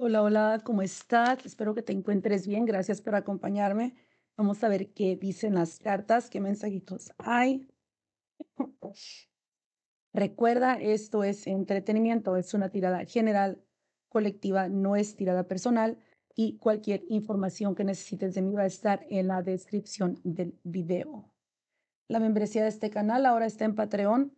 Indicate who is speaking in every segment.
Speaker 1: Hola, hola, ¿cómo estás? Espero que te encuentres bien. Gracias por acompañarme. Vamos a ver qué dicen las cartas, qué mensajitos hay. Recuerda, esto es entretenimiento, es una tirada general, colectiva, no es tirada personal y cualquier información que necesites de mí va a estar en la descripción del video. La membresía de este canal ahora está en Patreon.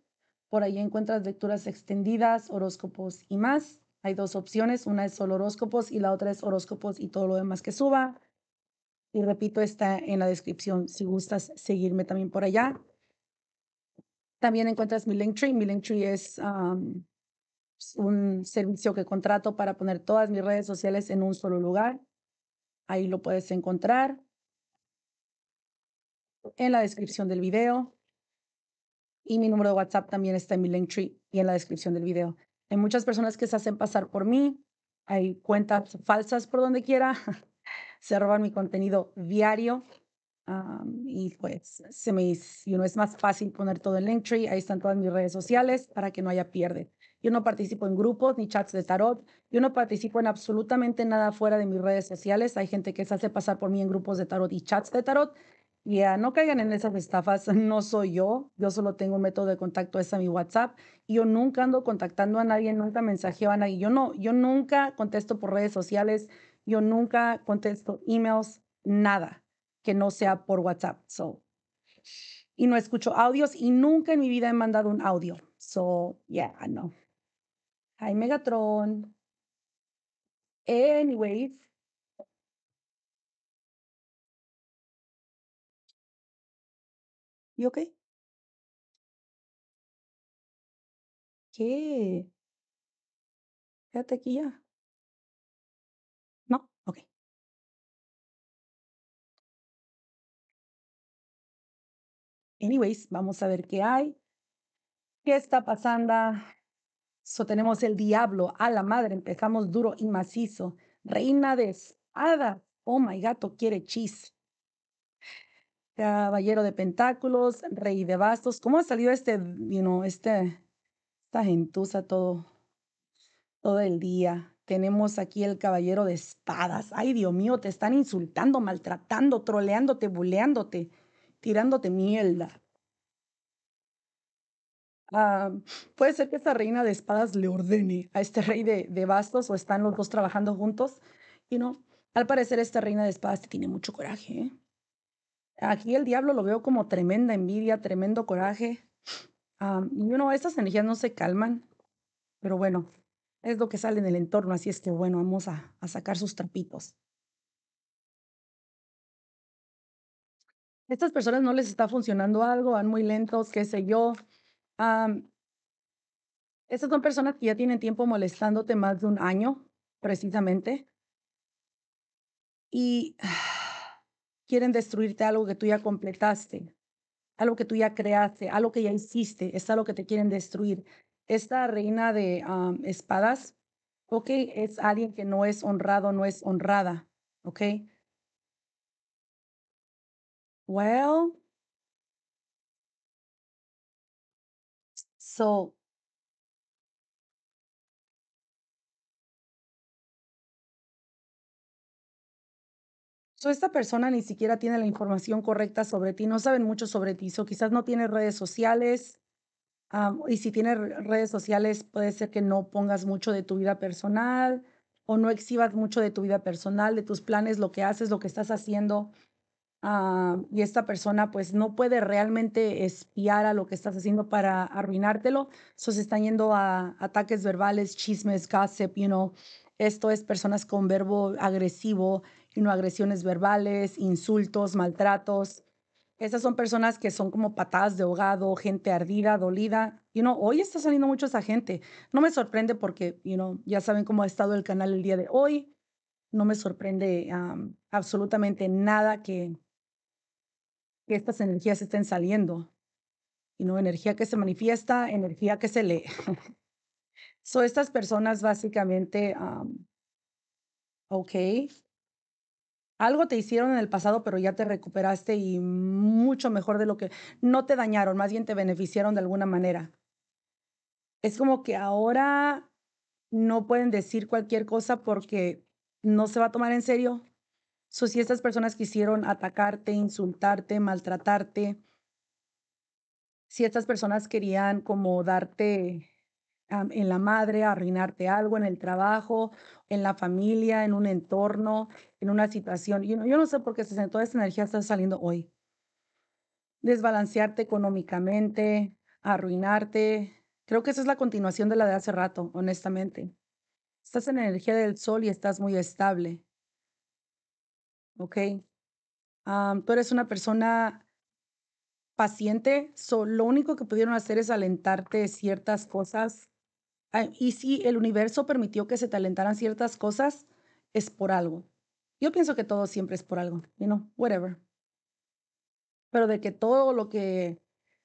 Speaker 1: Por ahí encuentras lecturas extendidas, horóscopos y más. Hay dos opciones, una es solo horóscopos y la otra es horóscopos y todo lo demás que suba. Y repito, está en la descripción si gustas seguirme también por allá. También encuentras mi Linktree. Mi Linktree es pues, un servicio que contrato para poner todas mis redes sociales en un solo lugar. Ahí lo puedes encontrar en la descripción del video. Y mi número de WhatsApp también está en mi Linktree y en la descripción del video. Hay muchas personas que se hacen pasar por mí, hay cuentas falsas por donde quiera, se roban mi contenido diario y pues se me you know, es más fácil poner todo en Linktree, ahí están todas mis redes sociales para que no haya pierde. Yo no participo en grupos ni chats de tarot. Yo no participo en absolutamente nada fuera de mis redes sociales. Hay gente que se hace pasar por mí en grupos de tarot y chats de tarot yeah, no caigan en esas estafas, no soy yo, yo solo tengo un método de contacto, es a mi WhatsApp, y yo nunca ando contactando a nadie, nunca mensajeo a nadie, yo no, yo nunca contesto por redes sociales, yo nunca contesto emails, nada que no sea por WhatsApp, so. Y no escucho audios y nunca en mi vida he mandado un audio, so, yeah, no. Hi, Megatron. Anyways, qué ¿Qué? ¿Qué? Quédate aquí ya. ¿No? Ok. Anyways, vamos a ver qué hay. ¿Qué está pasando? So, tenemos el diablo a la madre. Empezamos duro y macizo. Reina de espada. Oh my gato quiere chis. Caballero de Pentáculos, Rey de Bastos. ¿Cómo ha salido este, you know, este, esta gentuza todo, todo el día? Tenemos aquí el Caballero de Espadas. Ay, Dios mío, te están insultando, maltratando, troleándote, buleándote, tirándote mierda. Ah, puede ser que esta reina de espadas le ordene a este rey de, bastos o están los dos trabajando juntos. Y no, al parecer esta reina de espadas tiene mucho coraje. ¿eh? aquí el diablo lo veo como tremenda envidia, tremendo coraje. Ah, y uno, estas energías no se calman, pero bueno, es lo que sale en el entorno, así es que bueno, vamos a, a sacar sus trapitos. Estas personas no les está funcionando algo, van muy lentos, qué sé yo. Ah, estas son personas que ya tienen tiempo molestándote más de un año, precisamente. Y quieren destruirte algo que tú ya completaste, algo que tú ya creaste, algo que ya hiciste, es algo que te quieren destruir. Esta reina de espadas, ok, es alguien que no es honrado, no es honrada, ok. Well, so So, esta persona ni siquiera tiene la información correcta sobre ti, no saben mucho sobre ti, so, quizás no tiene redes sociales, ah, y si tiene redes sociales puede ser que no pongas mucho de tu vida personal o no exhibas mucho de tu vida personal, de tus planes, lo que haces, lo que estás haciendo. Ah, y esta persona pues no puede realmente espiar a lo que estás haciendo para arruinártelo. So, se están yendo a ataques verbales, chismes, gossip, you know. Esto es personas con verbo agresivo, y no agresiones verbales, insultos, maltratos. Esas son personas que son como patadas de ahogado, gente ardida, dolida. y no hoy está saliendo mucho esa gente. No me sorprende porque, you know, ya saben cómo ha estado el canal el día de hoy. No me sorprende absolutamente nada que, estas energías estén saliendo. y no energía que se manifiesta, energía que se lee. so, estas personas básicamente, ok, algo te hicieron en el pasado, pero ya te recuperaste y mucho mejor de lo que no te dañaron, más bien te beneficiaron de alguna manera. Es como que ahora no pueden decir cualquier cosa porque no se va a tomar en serio. So, si estas personas quisieron atacarte, insultarte, maltratarte, si estas personas querían como darte en la madre, arruinarte algo en el trabajo, en la familia, en un entorno, en una situación. yo, yo no sé por qué toda esta energía está saliendo hoy. Desbalancearte económicamente, arruinarte. Creo que esa es la continuación de la de hace rato, honestamente. Estás en energía del sol y estás muy estable. ¿Ok? tú eres una persona paciente, lo único que pudieron hacer es alentarte ciertas cosas Ah, y si el universo permitió que se te ciertas cosas, es por algo. Yo pienso que todo siempre es por algo, you whatever. Pero de que todo lo que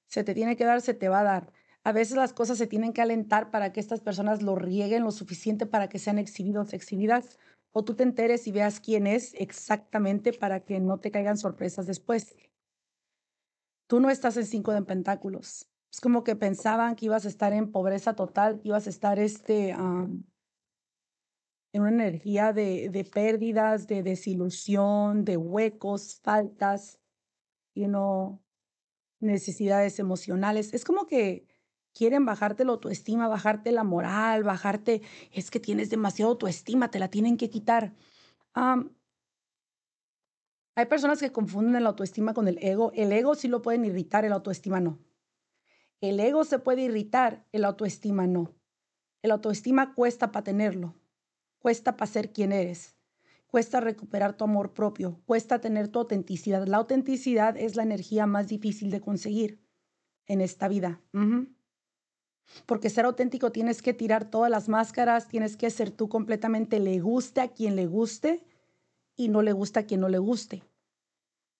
Speaker 1: se te tiene que dar, se te va a dar. A veces las cosas se tienen que alentar para que estas personas lo rieguen lo suficiente para que sean exhibidos, exhibidas, o tú te enteres y veas quién es exactamente para que no te caigan sorpresas después. Tú no estás en cinco de pentáculos es como que pensaban que ibas a estar en pobreza total, ibas a estar este, en una energía de, pérdidas, de desilusión, de huecos, faltas, you necesidades emocionales. Es como que quieren bajarte la autoestima, bajarte la moral, bajarte, es que tienes demasiado autoestima, te la tienen que quitar. hay personas que confunden la autoestima con el ego. El ego sí lo pueden irritar, el autoestima no. El ego se puede irritar, el autoestima no. El autoestima cuesta para tenerlo, cuesta para ser quien eres, cuesta recuperar tu amor propio, cuesta tener tu autenticidad. La autenticidad es la energía más difícil de conseguir en esta vida. Porque ser auténtico tienes que tirar todas las máscaras, tienes que ser tú completamente, le guste a quien le guste y no le gusta a quien no le guste.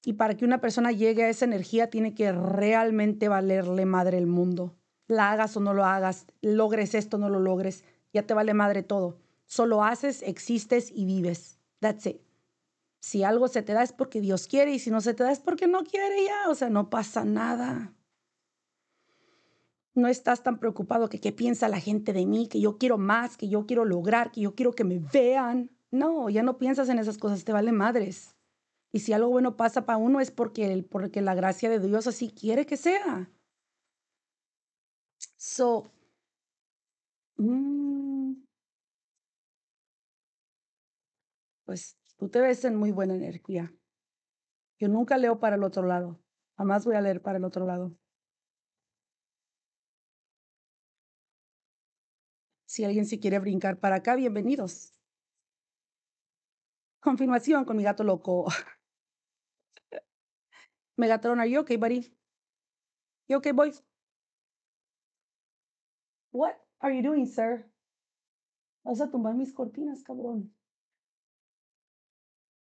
Speaker 1: Y para que una persona llegue a esa energía tiene que realmente valerle madre el mundo. La hagas o no lo hagas, logres esto o no lo logres, ya te vale madre todo. Solo haces, existes y vives. That's it. Si algo se te da es porque Dios quiere y si no se te da es porque no quiere ya, o sea, no pasa nada. No estás tan preocupado que qué piensa la gente de mí, que yo quiero más, que yo quiero lograr, que yo quiero que me vean. No, ya no piensas en esas cosas, te vale madres. Y si algo bueno pasa para uno es porque, porque la gracia de Dios así quiere que sea. So, mm, pues tú te ves en muy buena energía. Yo nunca leo para el otro lado. Jamás voy a leer para el otro lado. Si alguien se quiere brincar para acá, bienvenidos. Confirmación con mi gato loco. Megatron, are you okay, buddy? You okay, boys? What are you doing, sir? Vas a tumbar mis cortinas, cabrón.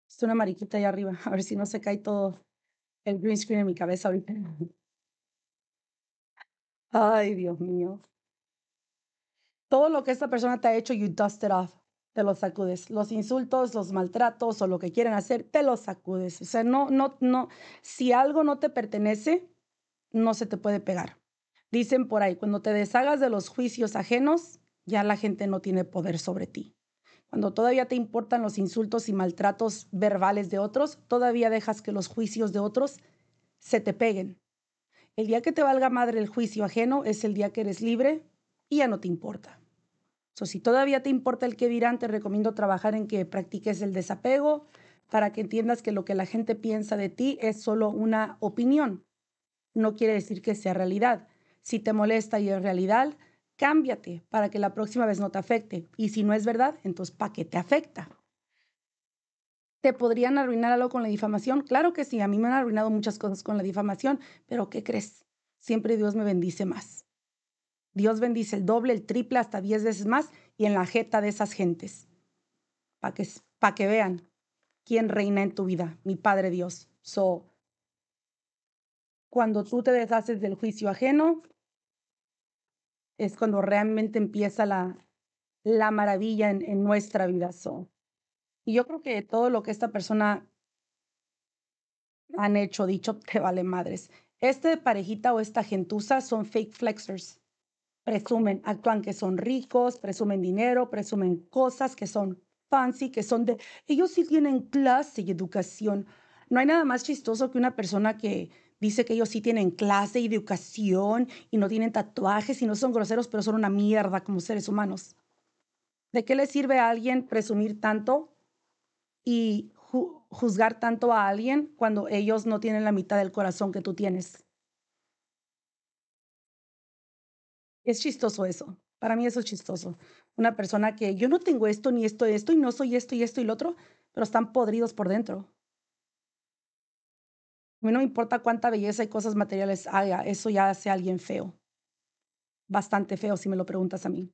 Speaker 1: Es una mariquita allá arriba. A ver si no se cae todo el green screen en mi cabeza Ay, Dios mío. Todo lo que esta persona te ha hecho, you dust it off te los sacudes. Los insultos, los maltratos o lo que quieran hacer, te los sacudes. O sea, no, no, no, si algo no te pertenece, no se te puede pegar. Dicen por ahí, cuando te deshagas de los juicios ajenos, ya la gente no tiene poder sobre ti. Cuando todavía te importan los insultos y maltratos verbales de otros, todavía dejas que los juicios de otros se te peguen. El día que te valga madre el juicio ajeno es el día que eres libre y ya no te importa si todavía te importa el que dirán, te recomiendo trabajar en que practiques el desapego para que entiendas que lo que la gente piensa de ti es solo una opinión. No quiere decir que sea realidad. Si te molesta y es realidad, cámbiate para que la próxima vez no te afecte. Y si no es verdad, entonces ¿para qué te afecta? ¿Te podrían arruinar algo con la difamación? Claro que sí, a mí me han arruinado muchas cosas con la difamación, pero ¿qué crees? Siempre Dios me bendice más. Dios bendice el doble, el triple, hasta diez veces más y en la jeta de esas gentes. Para que, que vean quién reina en tu vida, mi Padre Dios. So, cuando tú te deshaces del juicio ajeno, es cuando realmente empieza la, la maravilla en, nuestra vida. So, y yo creo que todo lo que esta persona han hecho, dicho, te vale madres. Este parejita o esta gentuza son fake flexers presumen, actúan que son ricos, presumen dinero, presumen cosas que son fancy, que son de... Ellos sí tienen clase y educación. No hay nada más chistoso que una persona que dice que ellos sí tienen clase y educación y no tienen tatuajes y no son groseros, pero son una mierda como seres humanos. ¿De qué le sirve a alguien presumir tanto y juzgar tanto a alguien cuando ellos no tienen la mitad del corazón que tú tienes? Es chistoso eso. Para mí eso es chistoso. Una persona que yo no tengo esto, ni esto, esto, y no soy esto, y esto, y lo otro, pero están podridos por dentro. A mí no me importa cuánta belleza y cosas materiales haga, eso ya hace a alguien feo. Bastante feo, si me lo preguntas a mí.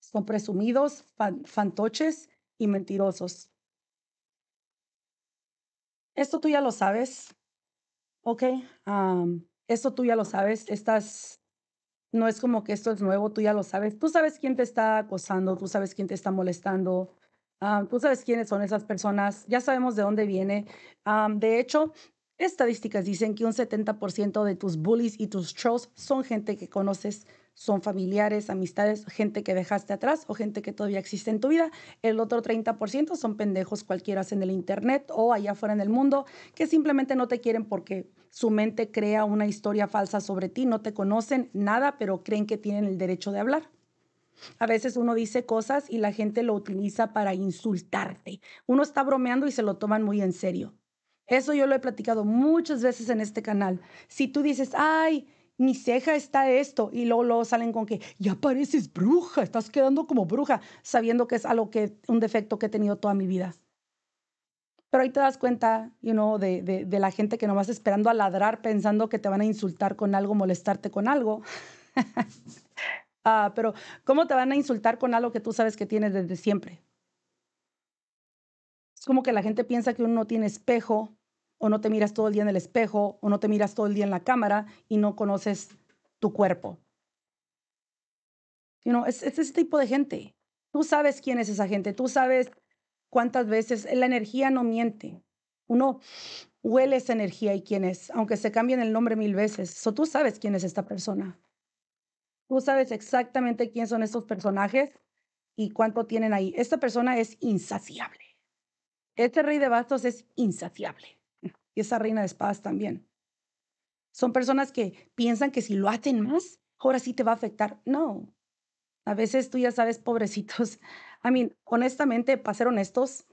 Speaker 1: Son presumidos, fantoches y mentirosos. Esto tú ya lo sabes, ¿ok? esto tú ya lo sabes. Estás no es como que esto es nuevo, tú ya lo sabes. Tú sabes quién te está acosando, tú sabes quién te está molestando, ah, tú sabes quiénes son esas personas, ya sabemos de dónde viene. Ah, de hecho, estadísticas dicen que un 70% de tus bullies y tus trolls son gente que conoces son familiares, amistades, gente que dejaste atrás o gente que todavía existe en tu vida. El otro 30% son pendejos cualquiera en el Internet o allá afuera en el mundo que simplemente no te quieren porque su mente crea una historia falsa sobre ti, no te conocen nada, pero creen que tienen el derecho de hablar. A veces uno dice cosas y la gente lo utiliza para insultarte. Uno está bromeando y se lo toman muy en serio. Eso yo lo he platicado muchas veces en este canal. Si tú dices, ay, mi ceja está esto, y luego, salen con que ya pareces bruja, estás quedando como bruja, sabiendo que es algo que, un defecto que he tenido toda mi vida. Pero ahí te das cuenta, you know, de, la gente que no vas esperando a ladrar, pensando que te van a insultar con algo, molestarte con algo. ah, pero, ¿cómo te van a insultar con algo que tú sabes que tienes desde siempre? Es como que la gente piensa que uno no tiene espejo o no te miras todo el día en el espejo o no te miras todo el día en la cámara y no conoces tu cuerpo. es, ese tipo de gente. Tú sabes quién es esa gente, tú sabes cuántas veces la energía no miente. Uno huele esa energía y quién es, aunque se cambien el nombre mil veces. tú sabes quién es esta persona. Tú sabes exactamente quién son estos personajes y cuánto tienen ahí. Esta persona es insaciable. Este rey de bastos es insaciable y esa reina de espadas también. Son personas que piensan que si lo hacen más, ahora sí te va a afectar. No. A veces tú ya sabes, pobrecitos. A mí, honestamente, para ser honestos,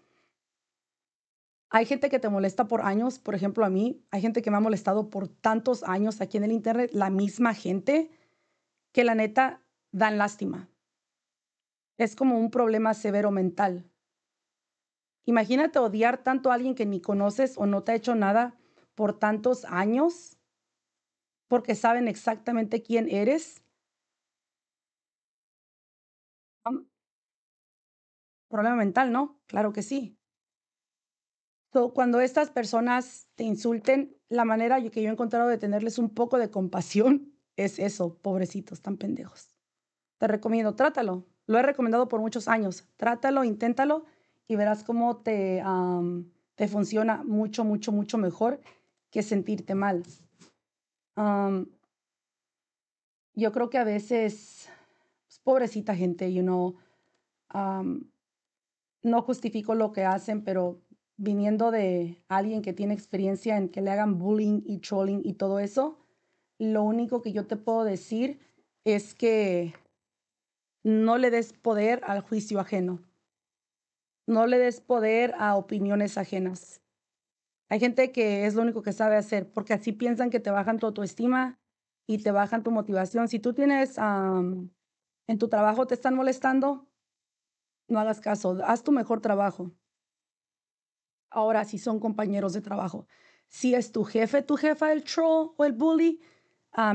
Speaker 1: hay gente que te molesta por años, por ejemplo, a mí, hay gente que me ha molestado por tantos años aquí en el Internet, la misma gente, que la neta dan lástima. Es como un problema severo mental. Imagínate odiar tanto a alguien que ni conoces o no te ha hecho nada por tantos años porque saben exactamente quién eres. Problema mental, ¿no? Claro que sí. cuando estas personas te insulten, la manera que yo he encontrado de tenerles un poco de compasión es eso, pobrecitos, tan pendejos. Te recomiendo, trátalo. Lo he recomendado por muchos años. Trátalo, inténtalo y verás cómo te, te funciona mucho, mucho, mucho mejor que sentirte mal. yo creo que a veces, pues, pobrecita gente, you know, no justifico lo que hacen, pero viniendo de alguien que tiene experiencia en que le hagan bullying y trolling y todo eso, lo único que yo te puedo decir es que no le des poder al juicio ajeno. No le des poder a opiniones ajenas. Hay gente que es lo único que sabe hacer porque así piensan que te bajan tu autoestima y te bajan tu motivación. Si tú tienes en tu trabajo te están molestando, no hagas caso, haz tu mejor trabajo. Ahora, si son compañeros de trabajo, si es tu jefe, tu jefa, el troll o el bully,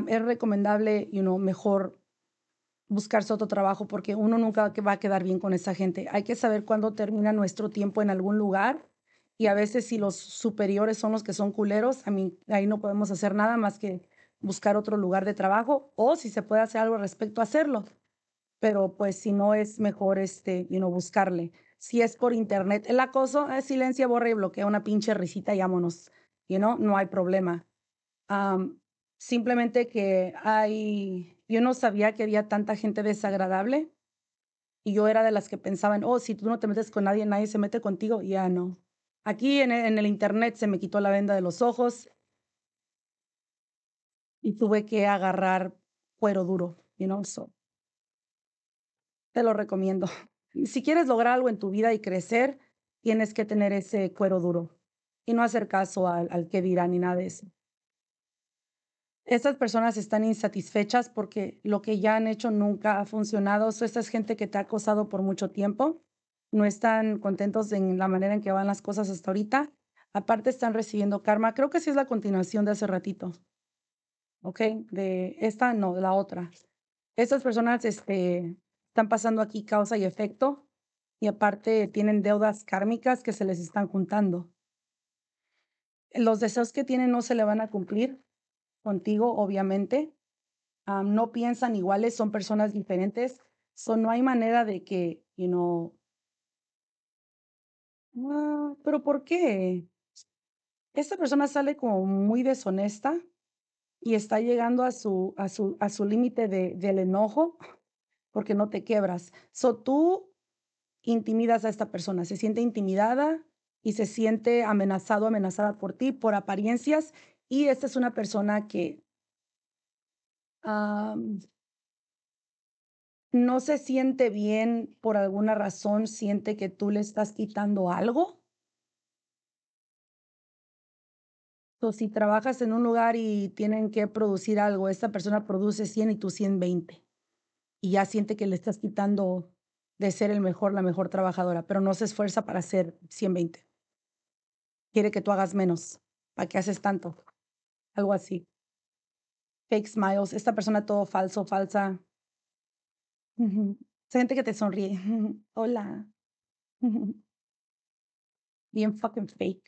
Speaker 1: es recomendable, you know, mejor buscarse otro trabajo porque uno nunca va a quedar bien con esa gente. Hay que saber cuándo termina nuestro tiempo en algún lugar y a veces si los superiores son los que son culeros, a mí ahí no podemos hacer nada más que buscar otro lugar de trabajo o si se puede hacer algo respecto a hacerlo. Pero pues si no es mejor este, you know, buscarle. Si es por internet, el acoso es eh, silencio, borra y bloquea una pinche risita y vámonos. You know, no hay problema. simplemente que hay yo no sabía que había tanta gente desagradable y yo era de las que pensaban, oh, si tú no te metes con nadie, nadie se mete contigo. Ya no. Aquí e, en el, internet se me quitó la venda de los ojos y tuve que agarrar cuero duro, you know, so. Te lo recomiendo. Si quieres lograr algo en tu vida y crecer, tienes que tener ese cuero duro y no hacer caso al, que dirá ni nada de eso. Estas personas están insatisfechas porque lo que ya han hecho nunca ha funcionado. O esta es gente que te ha acosado por mucho tiempo. No están contentos en la manera en que van las cosas hasta ahorita. Aparte están recibiendo karma. Creo que sí es la continuación de hace ratito. ¿Ok? De esta, no, de la otra. Estas personas este, están pasando aquí causa y efecto. Y aparte tienen deudas kármicas que se les están juntando. Los deseos que tienen no se le van a cumplir contigo, obviamente. Ah, no piensan iguales, son personas diferentes. no hay manera de que, you know, ah, pero ¿por qué? Esta persona sale como muy deshonesta y está llegando a su, a su, a su límite del enojo porque no te quebras. So tú intimidas a esta persona, se siente intimidada y se siente amenazado, amenazada por ti, por apariencias y esta es una persona que no se siente bien por alguna razón, siente que tú le estás quitando algo. o si trabajas en un lugar y tienen que producir algo, esta persona produce 100 y tú 120. Y ya siente que le estás quitando de ser el mejor, la mejor trabajadora, pero no se esfuerza para ser 120. Quiere que tú hagas menos. ¿Para qué haces tanto? algo así. Fake smiles, esta persona todo falso, falsa. gente que te sonríe. Hola. Bien fucking fake.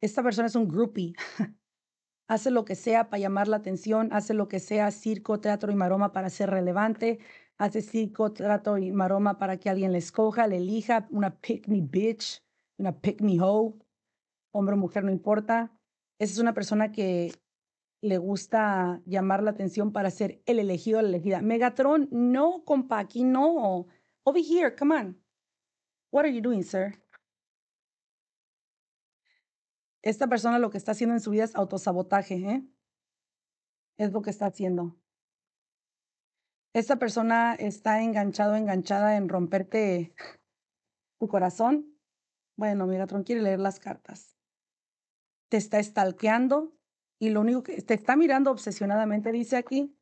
Speaker 1: Esta persona es un groupie. hace lo que sea para llamar la atención, hace lo que sea, circo, teatro y maroma para ser relevante, hace circo, teatro y maroma para que alguien le escoja, le elija, una pick me bitch, una pick me hoe, hombre o mujer no importa, esa es una persona que le gusta llamar la atención para ser el elegido o la elegida. Megatron, no, compa, aquí no. Over here, come on. What are you doing, sir? Esta persona lo que está haciendo en su vida es autosabotaje, ¿eh? Es lo que está haciendo. Esta persona está enganchado, enganchada en romperte tu corazón. Bueno, Megatron quiere leer las cartas te está stalkeando y lo único que te está mirando obsesionadamente, dice aquí,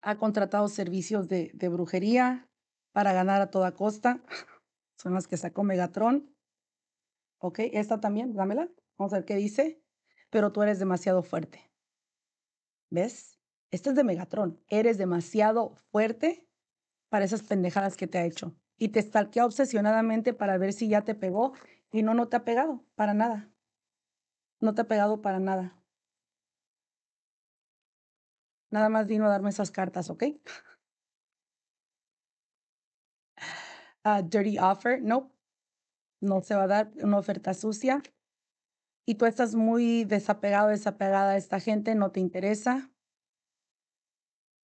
Speaker 1: ha contratado servicios de, brujería para ganar a toda costa. Son las que sacó Megatron. Ok, esta también, dámela. Vamos a ver qué dice. Pero tú eres demasiado fuerte. ¿Ves? Esta es de Megatron. Eres demasiado fuerte para esas pendejadas que te ha hecho. Y te stalkea obsesionadamente para ver si ya te pegó y no, no te ha pegado para nada. No te ha pegado para nada. Nada más vino a darme esas cartas, ¿ok? A ah, dirty offer, no. No se va a dar una oferta sucia. Y tú estás muy desapegado, desapegada a esta gente, no te interesa.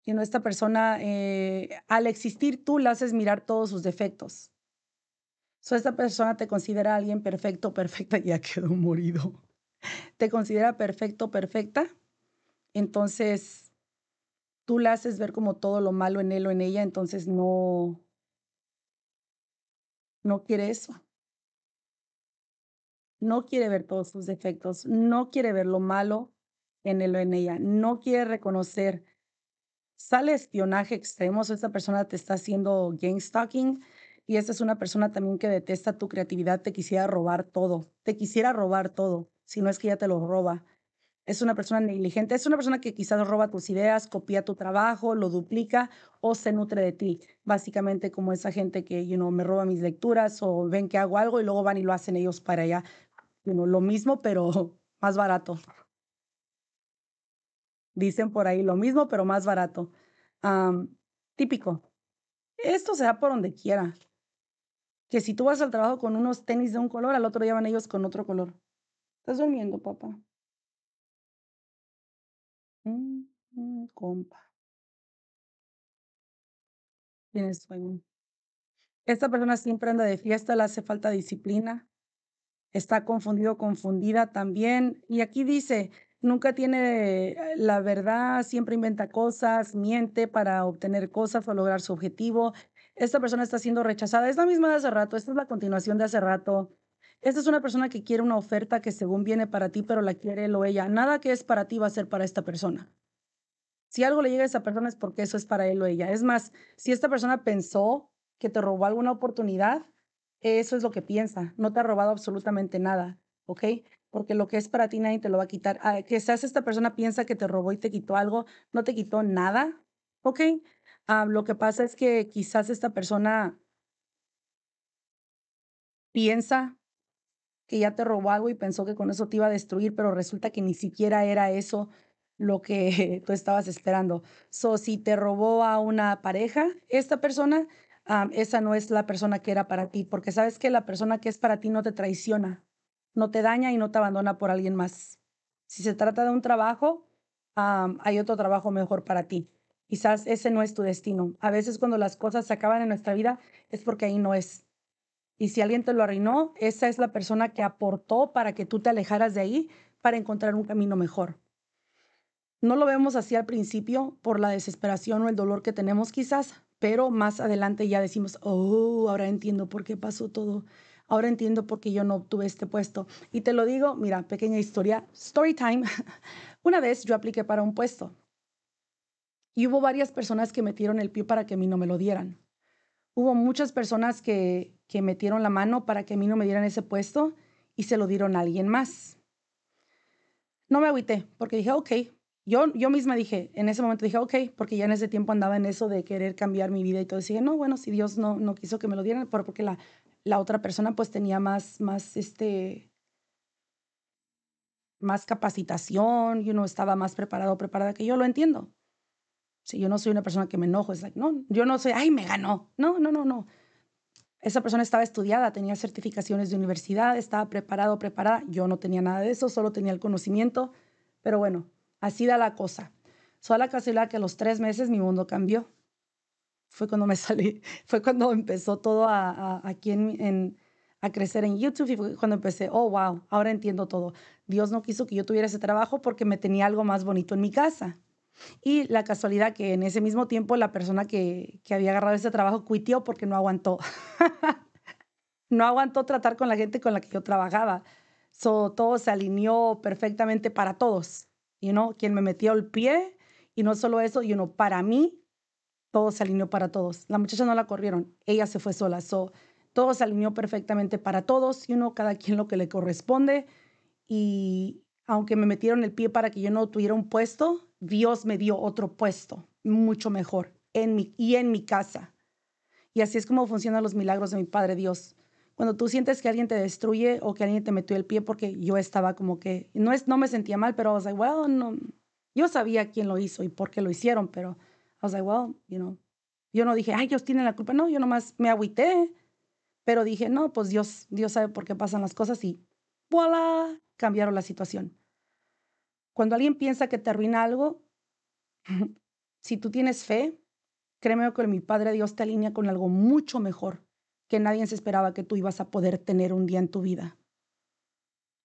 Speaker 1: Y no, esta persona, eh, al existir tú, le haces mirar todos sus defectos esta persona te considera alguien perfecto, perfecta, ya quedó morido. Te considera perfecto, perfecta. Entonces, tú la haces ver como todo lo malo en él o en ella, entonces no, no quiere eso. No quiere ver todos sus defectos, no quiere ver lo malo en él o en ella, no quiere reconocer. Sale espionaje extremo, esta persona te está haciendo gang stalking, y esta es una persona también que detesta tu creatividad, te quisiera robar todo, te quisiera robar todo, si no es que ya te lo roba. Es una persona negligente, es una persona que quizás roba tus ideas, copia tu trabajo, lo duplica o se nutre de ti. Básicamente como esa gente que, you me roba mis lecturas o ven que hago algo y luego van y lo hacen ellos para allá. lo mismo, pero más barato. Dicen por ahí lo mismo, pero más barato. típico. Esto se da por donde quiera que si tú vas al trabajo con unos tenis de un color, al otro llevan ellos con otro color. Estás durmiendo, papá. Mm, compa. Tienes sueño. Esta persona siempre anda de fiesta, le hace falta disciplina. Está confundido, confundida también. Y aquí dice, nunca tiene eh, la verdad, siempre inventa cosas, miente para obtener cosas o lograr su objetivo, esta persona está siendo rechazada. Es la misma de hace rato, esta es la continuación de hace rato. Esta es una persona que quiere una oferta que según viene para ti, pero la quiere él o ella. Nada que es para ti va a ser para esta persona. Si algo le llega a esa persona es porque eso es para él o ella. Es más, si esta persona pensó que te robó alguna oportunidad, eso es lo que piensa. No te ha robado absolutamente nada, ¿ok? Porque lo que es para ti nadie te lo va a quitar. Ah, que quizás esta persona piensa que te robó y te quitó algo, no te quitó nada, ¿ok? Ah, lo que pasa es que quizás esta persona piensa que ya te robó algo y pensó que con eso te iba a destruir, pero resulta que ni siquiera era eso lo que tú estabas esperando. So, si te robó a una pareja, esta persona, ah, esa no es la persona que era para ti, porque sabes que la persona que es para ti no te traiciona, no te daña y no te abandona por alguien más. Si se trata de un trabajo, ah, hay otro trabajo mejor para ti. Quizás ese no es tu destino. A veces cuando las cosas se acaban en nuestra vida es porque ahí no es. Y si alguien te lo arruinó, esa es la persona que aportó para que tú te alejaras de ahí para encontrar un camino mejor. No lo vemos así al principio por la desesperación o el dolor que tenemos quizás, pero más adelante ya decimos, oh, ahora entiendo por qué pasó todo. Ahora entiendo por qué yo no obtuve este puesto. Y te lo digo, mira, pequeña historia, story time. Una vez yo apliqué para un puesto y hubo varias personas que metieron el pie para que a mí no me lo dieran. Hubo muchas personas que, metieron la mano para que a mí no me dieran ese puesto y se lo dieron a alguien más. No me agüité porque dije, ok, yo, yo misma dije, en ese momento dije, ok, porque ya en ese tiempo andaba en eso de querer cambiar mi vida y todo. Y dije, no, bueno, si Dios no, no quiso que me lo dieran, porque la, la otra persona pues tenía más, más, este, más capacitación, y uno estaba más preparado o preparada que yo, lo entiendo yo no soy una persona que me enojo, es like, no, yo no soy, ay, me ganó. No, no, no, no. Esa persona estaba estudiada, tenía certificaciones de universidad, estaba preparado, preparada. Yo no tenía nada de eso, solo tenía el conocimiento. Pero bueno, así da la cosa. Solo la casualidad que a los tres meses mi mundo cambió. Fue cuando me salí, fue cuando empezó todo a, a aquí en, a crecer en YouTube y fue cuando empecé, oh, wow, ahora entiendo todo. Dios no quiso que yo tuviera ese trabajo porque me tenía algo más bonito en mi casa. Y la casualidad que en ese mismo tiempo la persona que, que había agarrado ese trabajo cuitió porque no aguantó. no aguantó tratar con la gente con la que yo trabajaba. todo se alineó perfectamente para todos. You know, quien me metió el pie y no solo eso, you know, para mí todo se alineó para todos. La muchacha no la corrieron, ella se fue sola. todo se alineó perfectamente para todos, y know, cada quien lo que le corresponde y aunque me metieron el pie para que yo no tuviera un puesto, Dios me dio otro puesto, mucho mejor, en mi, y en mi casa. Y así es como funcionan los milagros de mi Padre Dios. Cuando tú sientes que alguien te destruye o que alguien te metió el pie, porque yo estaba como que, no, es, no me sentía mal, pero I was like, no, yo sabía quién lo hizo y por qué lo hicieron, pero was like, you know, yo no dije, ay, ellos tiene la culpa, no, yo nomás me agüité, pero dije, no, pues Dios, Dios sabe por qué pasan las cosas y, voilà, cambiaron la situación. Cuando alguien piensa que te arruina algo, si tú tienes fe, créeme que mi Padre Dios te alinea con algo mucho mejor que nadie se esperaba que tú ibas a poder tener un día en tu vida.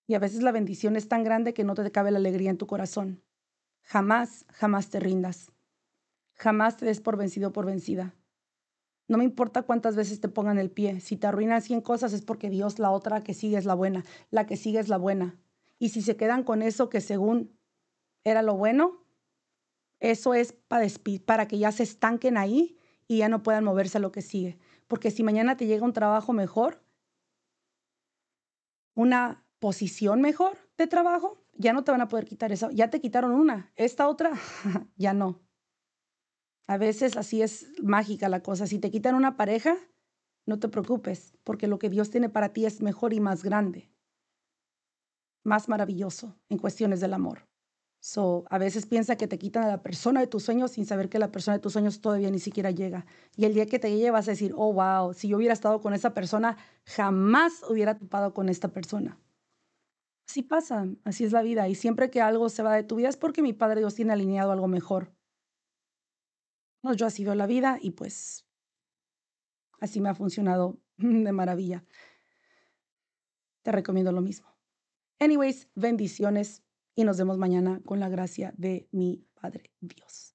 Speaker 1: Y a veces la bendición es tan grande que no te cabe la alegría en tu corazón. Jamás, jamás te rindas. Jamás te des por vencido o por vencida. No me importa cuántas veces te pongan el pie. Si te arruinan 100 cosas es porque Dios, la otra que sigue es la buena, la que sigue es la buena. Y si se quedan con eso que según era lo bueno. Eso es para, para que ya se estanquen ahí y ya no puedan moverse a lo que sigue. Porque si mañana te llega un trabajo mejor, una posición mejor de trabajo, ya no te van a poder quitar eso. Ya te quitaron una, esta otra, ya no. A veces así es mágica la cosa. Si te quitan una pareja, no te preocupes, porque lo que Dios tiene para ti es mejor y más grande, más maravilloso en cuestiones del amor. So, a veces piensa que te quitan a la persona de tus sueños sin saber que la persona de tus sueños todavía ni siquiera llega. Y el día que te llegue vas a decir, oh, wow, si yo hubiera estado con esa persona, jamás hubiera topado con esta persona. Así pasa, así es la vida. Y siempre que algo se va de tu vida es porque mi Padre Dios tiene alineado algo mejor. No, yo así veo la vida y pues así me ha funcionado de maravilla. Te recomiendo lo mismo. Anyways, bendiciones y nos vemos mañana con la gracia de mi Padre Dios.